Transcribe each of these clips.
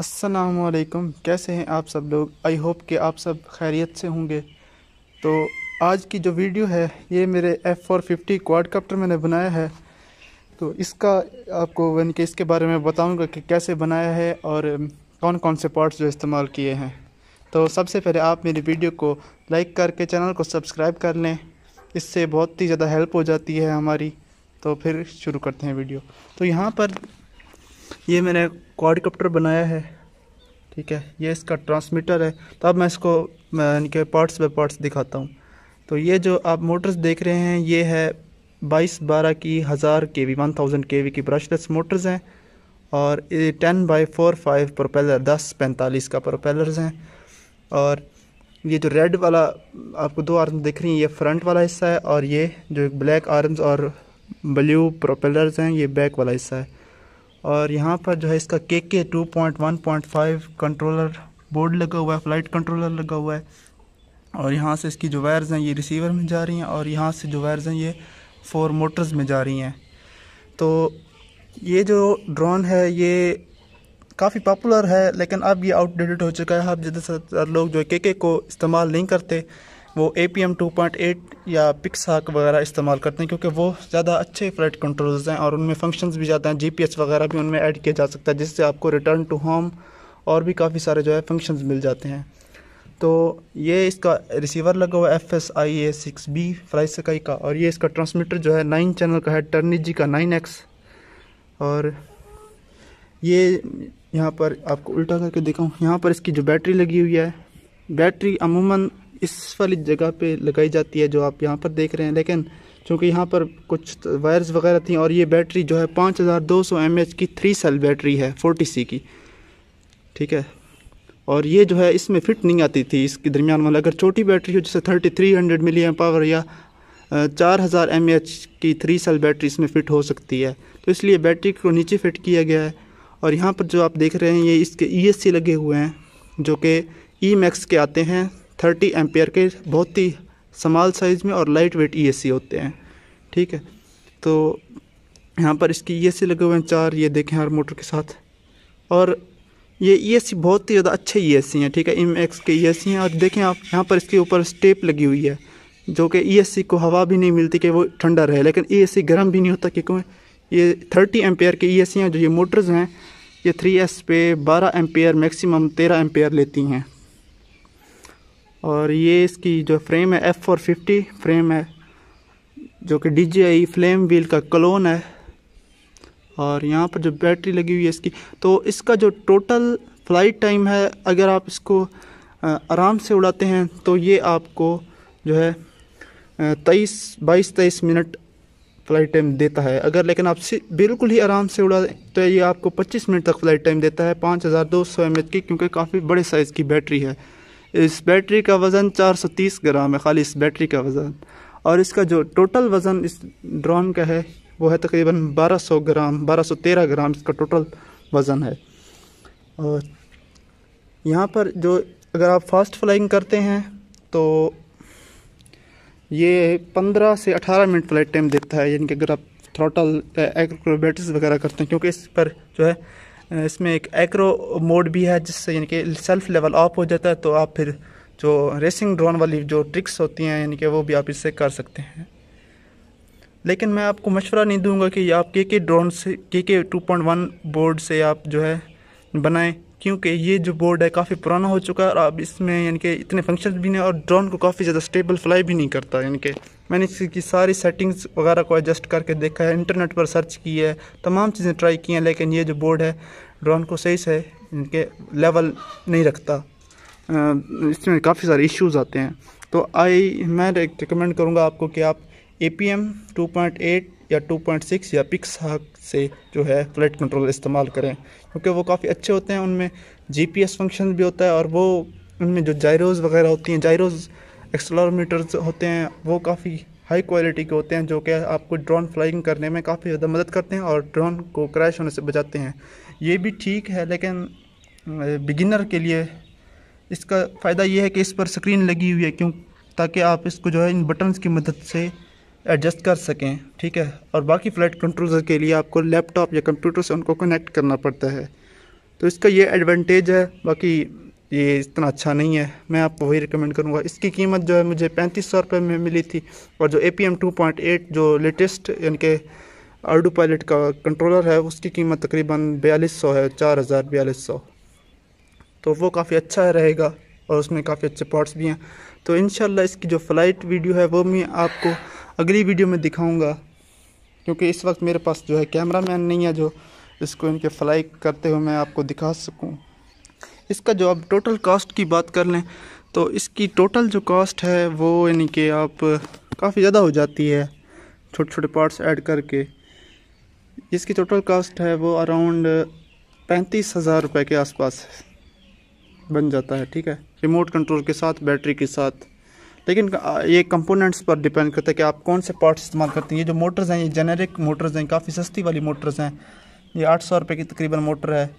असलकम कैसे हैं आप सब लोग आई होप कि आप सब खैरियत से होंगे तो आज की जो वीडियो है ये मेरे एफ़ फोर फिफ्टी क्वाडकाप्टर मैंने बनाया है तो इसका आपको यानी कि इसके बारे में बताऊंगा कि कैसे बनाया है और कौन कौन से पार्ट्स जो इस्तेमाल किए हैं तो सबसे पहले आप मेरी वीडियो को लाइक करके चैनल को सब्सक्राइब कर लें इससे बहुत ही ज़्यादा हेल्प हो जाती है हमारी तो फिर शुरू करते हैं वीडियो तो यहाँ पर ये मैंने क्वाडकॉप्टर बनाया है ठीक है ये इसका ट्रांसमीटर है तो अब मैं इसको इनके पार्ट्स बाई पार्ट्स दिखाता हूँ तो ये जो आप मोटर्स देख रहे हैं ये है बाईस बारह की हज़ार K V one thousand K V की ब्रशलेस मोटर्स हैं और ये ten by four five propeller दस पैंतालीस का प्रोपेलर्स हैं और ये जो रेड वाला आपको दो आर्म्स दिख रही हैं ये फ्रंट वाला हिस्सा है और ये जो ब्लैक आर्म्स और ब्लू प्रोपेलर्स हैं ये बैक वाला हिस्सा है और यहाँ पर जो है इसका K K two point one point five controller board लगा हुआ है फ्लाइट कंट्रोलर लगा हुआ है और यहाँ से इसकी जो वायर्स हैं ये रिसीवर में जा रही हैं और यहाँ से जो वायर्स हैं ये फोर मोटर्स में जा रही हैं तो ये जो ड्रोन है ये काफ़ी पॉपुलर है लेकिन अब ये आउटडेटेड हो चुका है अब ज़्यादा से ज़्यादा लोग जो है के के को इस्तेमाल नहीं करते वो A P M two point eight या पिक्साक वगैरह इस्तेमाल करते हैं क्योंकि वो ज़्यादा अच्छे फ्लाइट कंट्रोल्स हैं और उनमें फंक्शंस भी ज़्यादा हैं जी पी एस वगैरह भी उनमें ऐड किया जा सकता है जिससे आपको रिटर्न टू होम और भी काफ़ी सारे जो है फंक्शंस मिल जाते हैं तो ये इसका रिसीवर लगा हुआ है F S I A six B fly sky का और ये इसका ट्रांसमीटर जो है नाइन चैनल का है टर्निजी का नाइन एक्स और ये यहाँ पर आपको उल्टा करके दिखाऊँ यहाँ पर इसकी जो बैटरी लगी हुई है बैटरी अमूमन इस वाली जगह पे लगाई जाती है जो आप यहाँ पर देख रहे हैं लेकिन चूँकि यहाँ पर कुछ वायर्स वगैरह थी और ये बैटरी जो है पाँच हज़ार दो सौ एम एच की थ्री सेल बैटरी है फोर्टी सी की ठीक है और ये जो है इसमें फिट नहीं आती थी इसके दरमियान वाला अगर छोटी बैटरी हो जैसे thirty three hundred milli amp power या चार हज़ार एम एच की थ्री सेल बैटरी इसमें फ़िट हो सकती है तो इसलिए बैटरी को नीचे फिट किया गया है और यहाँ पर जो आप देख रहे हैं ये इसके ई e लगे हुए हैं जो कि ई e मैक्स के आते हैं थर्टी एम्पेयर के बहुत ही समाल साइज़ में और लाइट वेट ई होते हैं ठीक है तो यहाँ पर इसकी ई e लगे हुए हैं चार ये देखें हर मोटर के साथ और ये ई e बहुत ही ज़्यादा अच्छे ई e हैं ठीक है एम एक्स के ई हैं और देखें आप यहाँ पर इसके ऊपर स्टेप लगी हुई है जो कि ई को हवा भी नहीं मिलती कि वो ठंडा रहे लेकिन ई गर्म भी नहीं होता क्योंकि ये थर्टी एम्पेयर के ई हैं जो ये मोटर्स हैं ये थ्री एस पे बारह एम्पेयर मैक्सिमम तेरह एम्पेयर लेती हैं और ये इसकी जो फ्रेम है एफ़ फोर फिफ्टी फ्रेम है जो कि D J I flame wheel का क्लोन है और यहाँ पर जो बैटरी लगी हुई है इसकी तो इसका जो टोटल फ्लाइट टाइम है अगर आप इसको आराम से उड़ाते हैं तो ये आपको जो है तेईस बाईस तेईस मिनट फ्लाइट टाइम देता है अगर लेकिन आप बिल्कुल ही आराम से उड़ा तो ये आपको 25 मिनट तक फ्लाइट टाइम देता है 5200 हज़ार की क्योंकि काफ़ी बड़े साइज़ की बैटरी है इस बैटरी का वज़न 430 ग्राम है खाली इस बैटरी का वज़न और इसका जो टोटल वज़न इस ड्रोन का है वो है तकरीबन 1200 ग्राम 1213 ग्राम इसका टोटल वज़न है और यहाँ पर जो अगर आप फास्ट फ्लाइंग करते हैं तो ये 15 से 18 मिनट फ्लाइट टाइम देता है यानी कि अगर आप थ्रोटल एक्रोबेटिक्स वगैरह करते हैं क्योंकि इस पर जो है इसमें एक एक्रो मोड भी है जिससे यानी कि सेल्फ लेवल ऑफ हो जाता है तो आप फिर जो रेसिंग ड्रोन वाली जो ट्रिक्स होती हैं यानी कि वो भी आप इससे कर सकते हैं लेकिन मैं आपको मशवरा नहीं दूंगा कि आप के के ड्रोन से के K two point one board से आप जो है बनाएं क्योंकि ये जो बोर्ड है काफ़ी पुराना हो चुका है और अब इसमें यानी कि इतने फंक्शन भी नहीं और ड्रोन को काफ़ी ज़्यादा स्टेबल फ्लाई भी नहीं करता यानी कि मैंने इसकी सारी सेटिंग्स वगैरह को एडजस्ट करके देखा है इंटरनेट पर सर्च की है तमाम चीज़ें ट्राई की हैं लेकिन ये जो बोर्ड है ड्रोन को सही से इनके लेवल नहीं रखता इसमें काफ़ी सारे इश्यूज़ आते हैं तो आई मैं रिकमेंड करूँगा आपको कि आप A P M two point eight या टू पॉइंट सिक्स या पिक्स से जो है फ्लाइट कंट्रोल इस्तेमाल करें क्योंकि वो काफ़ी अच्छे होते हैं उनमें जीपीएस फंक्शन भी होता है और वो उनमें जो जायरोज़ वगैरह होती हैं जायरोज़ एक्सलोमीटर्स होते हैं वो काफ़ी हाई क्वालिटी के होते हैं जो कि आपको ड्रोन फ्लाइंग करने में काफ़ी ज़्यादा मदद करते हैं और ड्रोन को क्रैश होने से बचाते हैं ये भी ठीक है लेकिन बिगिनर के लिए इसका फ़ायदा ये है कि इस पर स्क्रीन लगी हुई है क्यों ताकि आप इसको जो है इन बटन्स की मदद से एडजस्ट कर सकें ठीक है और बाकी फ़्लाइट कंट्रोलर के लिए आपको लैपटॉप या कंप्यूटर से उनको कनेक्ट करना पड़ता है तो इसका ये एडवांटेज है बाकी ये इतना अच्छा नहीं है मैं आपको वही रिकमेंड करूँगा इसकी कीमत जो है मुझे पैंतीस सौ रुपये में मिली थी और जो A P M two point eight जो लेटेस्ट यानी कि आर्डो पायलट का कंट्रोलर है उसकी कीमत तकरीबन बयालीस सौ है चार हज़ार बयालीस सौ तो वो काफ़ी अच्छा रहेगा और उसमें काफ़ी अच्छे पार्ट्स भी हैं तो इन इसकी जो फ़्लाइट वीडियो है वो मैं आपको अगली वीडियो में दिखाऊंगा क्योंकि इस वक्त मेरे पास जो है कैमरा मैन नहीं है जो इसको इनके फ्लाई करते हुए मैं आपको दिखा सकूँ इसका जो आप टोटल कास्ट की बात कर लें तो इसकी टोटल जो कास्ट है वो यानी कि आप काफ़ी ज़्यादा हो जाती है छोटे छोटे पार्ट्स ऐड करके इसकी टोटल कास्ट है वो अराउंड पैंतीस हज़ार रुपये के आसपास बन जाता है ठीक है रिमोट कंट्रोल के साथ बैटरी के साथ लेकिन ये कंपोनेंट्स पर डिपेंड करता है कि आप कौन से पार्ट्स इस्तेमाल करते हैं ये जो मोटर्स हैं ये जेनेरिक मोटर्स हैं काफ़ी सस्ती वाली मोटर्स हैं ये आठ सौ रुपये की तकरीबन मोटर है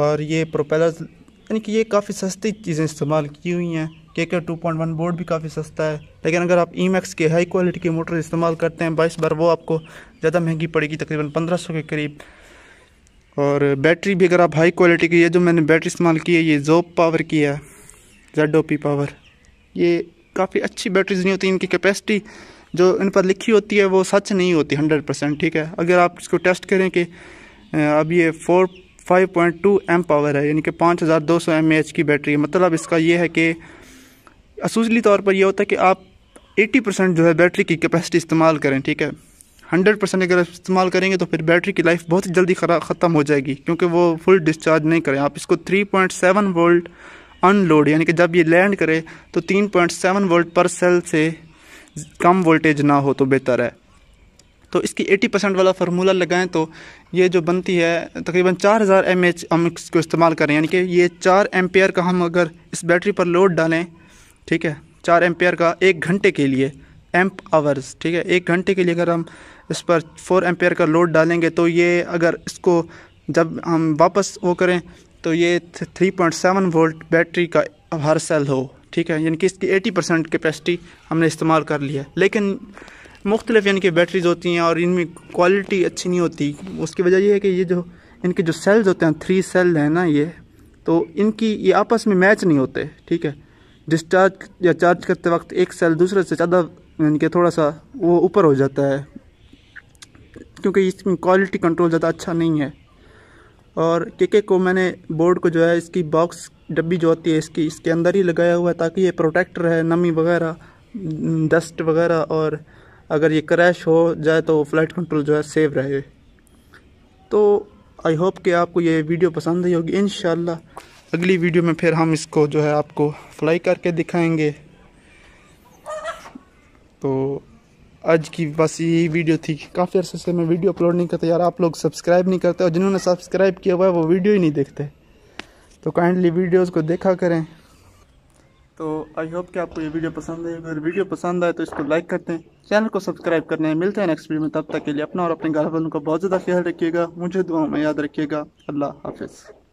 और ये प्रोपेलर्स यानी कि ये काफ़ी सस्ती चीज़ें इस्तेमाल की हुई हैं के K two point one board भी काफ़ी सस्ता है लेकिन अगर आप ई मैक्स के हाई क्वालिटी के मोटर इस्तेमाल करते हैं बाईस बार वो आपको ज़्यादा महंगी पड़ेगी तकरीबन पंद्रह सौ के करीब और बैटरी भी अगर आप हाई क्वालिटी की ये जो मैंने बैटरी इस्तेमाल की है ये जोप पावर की है जेड ओ पी पावर ये काफ़ी अच्छी बैटरीज नहीं होती इनकी कैपेसिटी जो इन पर लिखी होती है वो सच नहीं होती हंड्रेड परसेंट ठीक है अगर आप इसको टेस्ट करें कि अब ये four five point two amp power है यानी कि पाँच हज़ार दो सौ एम एच की बैटरी है मतलब इसका ये है कि असूजली तौर पर यह होता है कि आप एटी परसेंट जो है बैटरी की कैपेसिटी इस्तेमाल करें ठीक है हंड्रेड परसेंट अगर इस्तेमाल करेंगे तो फिर बैटरी की लाइफ बहुत ही जल्दी ख़त्म हो जाएगी क्योंकि वो फुल डिस्चार्ज नहीं करें आप इसको three point seven volt unload यानी कि जब ये लैंड करे तो 3.7 वोल्ट पर सेल से कम वोल्टेज ना हो तो बेहतर है तो इसकी 80 परसेंट वाला फार्मूला लगाएं तो ये जो बनती है तकरीबन 4000 हज़ार एम एच हम इसको इस्तेमाल करें यानी कि ये 4 एम्पेयर का हम अगर इस बैटरी पर लोड डालें ठीक है 4 एम्पेयर का एक घंटे के लिए एम्प आवर्स ठीक है एक घंटे के लिए अगर हम इस पर 4 एम्पेयर का लोड डालेंगे तो ये अगर इसको जब हम वापस वो करें तो ये three point seven volt battery का हर सेल हो ठीक है यानी कि इसकी एटी परसेंट कैपेसिटी हमने इस्तेमाल कर लिया है लेकिन मुख्तलिफ यानी कि बैटरीज होती हैं और इनमें क्वालिटी अच्छी नहीं होती उसकी वजह यह है कि ये जो इनके जो सेल्स होते हैं थ्री सेल हैं ना ये तो इनकी ये आपस में मैच नहीं होते ठीक है डिस्चार्ज या चार्ज करते वक्त एक सेल दूसरे से ज़्यादा यानी कि थोड़ा सा वो ऊपर हो जाता है क्योंकि इसमें क्वालिटी कंट्रोल ज़्यादा अच्छा नहीं है और केके को मैंने बोर्ड को जो है इसकी बॉक्स डब्बी जो होती है इसकी इसके अंदर ही लगाया हुआ है ताकि ये प्रोटेक्ट रहे नमी वगैरह डस्ट वगैरह और अगर ये क्रैश हो जाए तो फ्लाइट कंट्रोल जो है सेव रहे तो आई होप कि आपको ये वीडियो पसंद आई होगी इन अगली वीडियो में फिर हम इसको जो है आपको फ्लाई करके दिखाएंगे तो आज की बस यही वीडियो थी काफ़ी अर्से से मैं वीडियो अपलोड नहीं करता यार आप लोग सब्सक्राइब नहीं करते और जिन्होंने सब्सक्राइब किया हुआ है वो वीडियो ही नहीं देखते तो काइंडली वीडियोज़ को देखा करें तो आई होप कि आपको ये वीडियो पसंद है अगर वीडियो पसंद आए तो इसको लाइक करते हैं चैनल को सब्सक्राइब करने हैं मिलते हैं नेक्स्ट वीडियो में तब तक के लिए अपना और अपने घर वालों का बहुत ज़्यादा ख्याल रखिएगा मुझे दुआओं में याद रखिएगा अल्लाह हाफिज़